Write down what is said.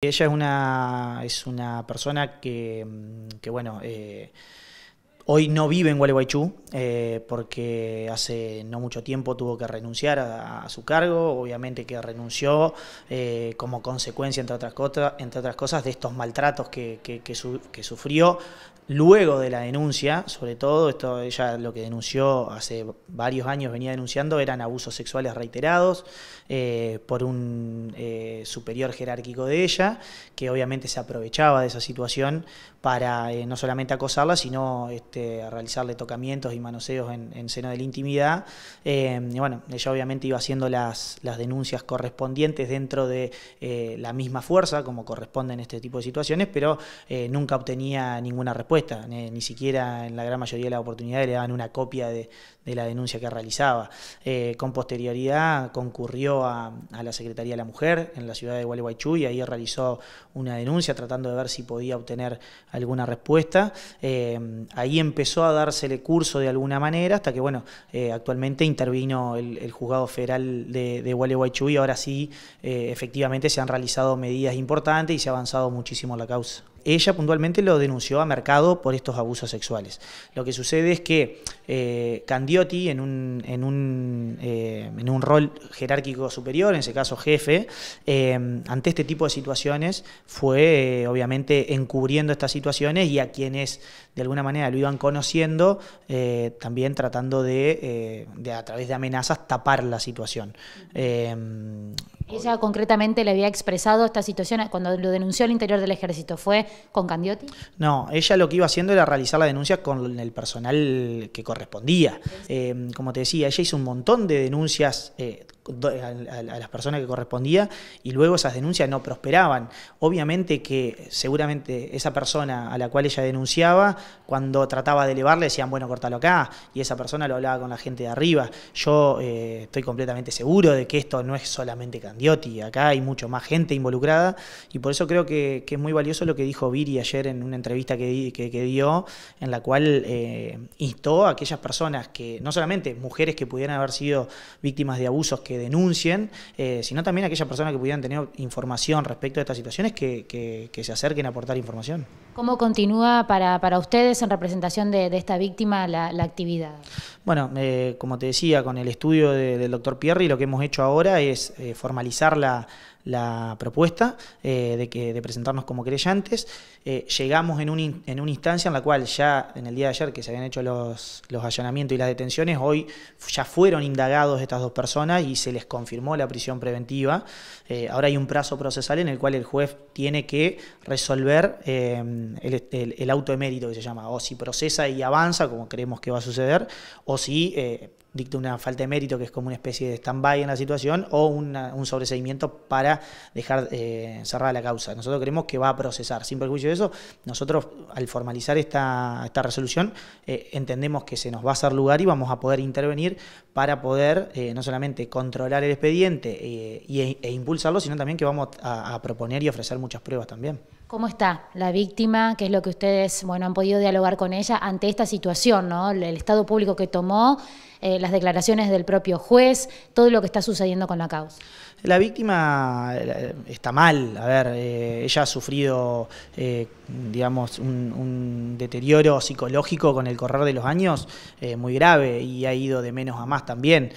Ella es una, es una persona que, mm, bueno, eh, Hoy no vive en Gualeguaychú eh, porque hace no mucho tiempo tuvo que renunciar a, su cargo, obviamente que renunció eh, como consecuencia, entre otras, cosas, entre otras cosas, de estos maltratos que, sufrió luego de la denuncia, sobre todo, esto ella lo que denunció hace varios años venía denunciando, eran abusos sexuales reiterados eh, por un superior jerárquico de ella, que obviamente se aprovechaba de esa situación para no solamente acosarla, sino... Este, este, a realizarle tocamientos y manoseos en, seno de la intimidad. Eh, bueno, ella obviamente iba haciendo las, las denuncias correspondientes dentro de eh, la misma fuerza, como corresponde en este tipo de situaciones, pero eh, nunca obtenía ninguna respuesta, ni, siquiera en la gran mayoría de las oportunidades le daban una copia de, de la denuncia que realizaba. Eh, con posterioridad concurrió a, a, la Secretaría de la Mujer en la ciudad de Gualeguaychú y ahí realizó una denuncia tratando de ver si podía obtener alguna respuesta. Eh, ahí empezó a dársele curso de alguna manera hasta que, bueno, eh, actualmente intervino el, juzgado federal de, de Gualeguaychú y ahora sí, efectivamente, se han realizado medidas importantes y se ha avanzado muchísimo la causa ella puntualmente lo denunció a Mercado por estos abusos sexuales. Lo que sucede es que eh, Candiotti, eh, en un, rol jerárquico superior, en ese caso jefe, eh, ante este tipo de situaciones fue obviamente encubriendo estas situaciones y a quienes de alguna manera lo iban conociendo, también tratando de, de, a través de amenazas tapar la situación. ¿Ella concretamente le había expresado esta situación cuando lo denunció al interior del ejército? ¿Fue con Candiotti? No, ella lo que iba haciendo era realizar la denuncia con el personal que correspondía. Eh, como te decía, ella hizo un montón de denuncias eh, a, las personas que correspondía y luego esas denuncias no prosperaban. Obviamente que seguramente esa persona a la cual ella denunciaba, cuando trataba de elevarle, decían, bueno, cortalo acá, y esa persona lo hablaba con la gente de arriba. Yo eh, estoy completamente seguro de que esto no es solamente Candiotti y acá hay mucho más gente involucrada y por eso creo que, es muy valioso lo que dijo Viri ayer en una entrevista que, que, dio, en la cual eh, instó a aquellas personas que, no solamente mujeres que pudieran haber sido víctimas de abusos que denuncien, eh, sino también aquellas personas que pudieran tener información respecto a estas situaciones que, se acerquen a aportar información. ¿Cómo continúa para, ustedes en representación de, esta víctima la, actividad? Bueno, eh, como te decía, con el estudio del doctor Pierri, lo que hemos hecho ahora es formalizar analizar la, la propuesta eh, de, que, de presentarnos como creyentes. Eh, llegamos en, en una instancia en la cual ya en el día de ayer que se habían hecho los, allanamientos y las detenciones, hoy ya fueron indagados estas dos personas y se les confirmó la prisión preventiva. Eh, ahora hay un plazo procesal en el cual el juez tiene que resolver el, el, auto de mérito que se llama, o si procesa y avanza, como creemos que va a suceder, o si dicta una falta de mérito que es como una especie de stand-by en la situación, o un sobreseimiento para dejar eh, cerrada la causa. Nosotros creemos que va a procesar. Sin perjuicio de eso, nosotros al formalizar esta, resolución eh, entendemos que se nos va a hacer lugar y vamos a poder intervenir para poder eh, no solamente controlar el expediente eh, e, e, impulsarlo, sino también que vamos a proponer y ofrecer muchas pruebas también. ¿Cómo está la víctima? ¿Qué es lo que ustedes bueno, han podido dialogar con ella ante esta situación? ¿no? El, estado público que tomó, eh, las declaraciones del propio juez, todo lo que está sucediendo con la causa. La víctima eh, está mal, a ver, eh, ella ha sufrido, digamos, un, deterioro psicológico con el correr de los años muy grave y ha ido de menos a más también.